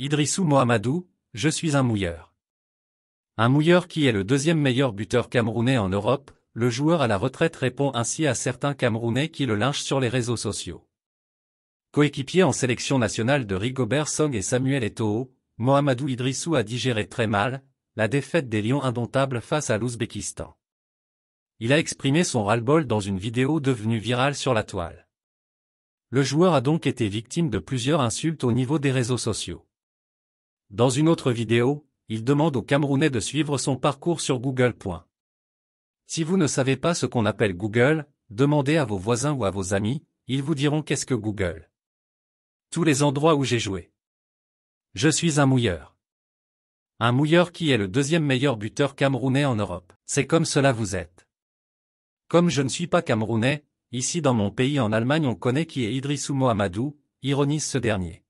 Idrissou Mohamadou, je suis un mouilleur. Un mouilleur qui est le deuxième meilleur buteur camerounais en Europe, le joueur à la retraite répond ainsi à certains Camerounais qui le lynchent sur les réseaux sociaux. Coéquipier en sélection nationale de Rigobert Song et Samuel Eto'o, Mohamadou Idrissou a digéré très mal la défaite des Lions indomptables face à l'Ouzbékistan. Il a exprimé son ras-le-bol dans une vidéo devenue virale sur la toile. Le joueur a donc été victime de plusieurs insultes au niveau des réseaux sociaux. Dans une autre vidéo, il demande aux Camerounais de suivre son parcours sur Google. Si vous ne savez pas ce qu'on appelle Google, demandez à vos voisins ou à vos amis, ils vous diront qu'est-ce que Google. Tous les endroits où j'ai joué. Je suis un mouilleur. Un mouilleur qui est le deuxième meilleur buteur camerounais en Europe. C'est comme cela vous êtes. Comme je ne suis pas camerounais, ici dans mon pays en Allemagne on connaît qui est Idrissou Mohamadou, ironise ce dernier.